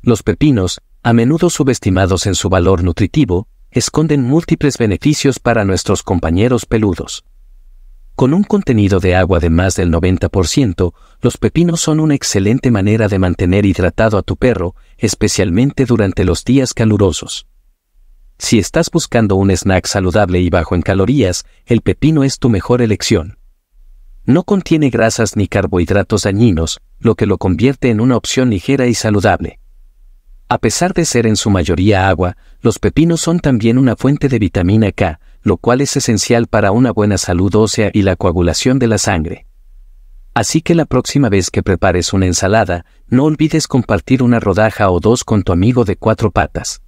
Los pepinos, a menudo subestimados en su valor nutritivo, esconden múltiples beneficios para nuestros compañeros peludos. Con un contenido de agua de más del 90%, los pepinos son una excelente manera de mantener hidratado a tu perro, especialmente durante los días calurosos. Si estás buscando un snack saludable y bajo en calorías, el pepino es tu mejor elección. No contiene grasas ni carbohidratos dañinos, lo que lo convierte en una opción ligera y saludable. A pesar de ser en su mayoría agua, los pepinos son también una fuente de vitamina K, lo cual es esencial para una buena salud ósea y la coagulación de la sangre. Así que la próxima vez que prepares una ensalada, no olvides compartir una rodaja o dos con tu amigo de cuatro patas.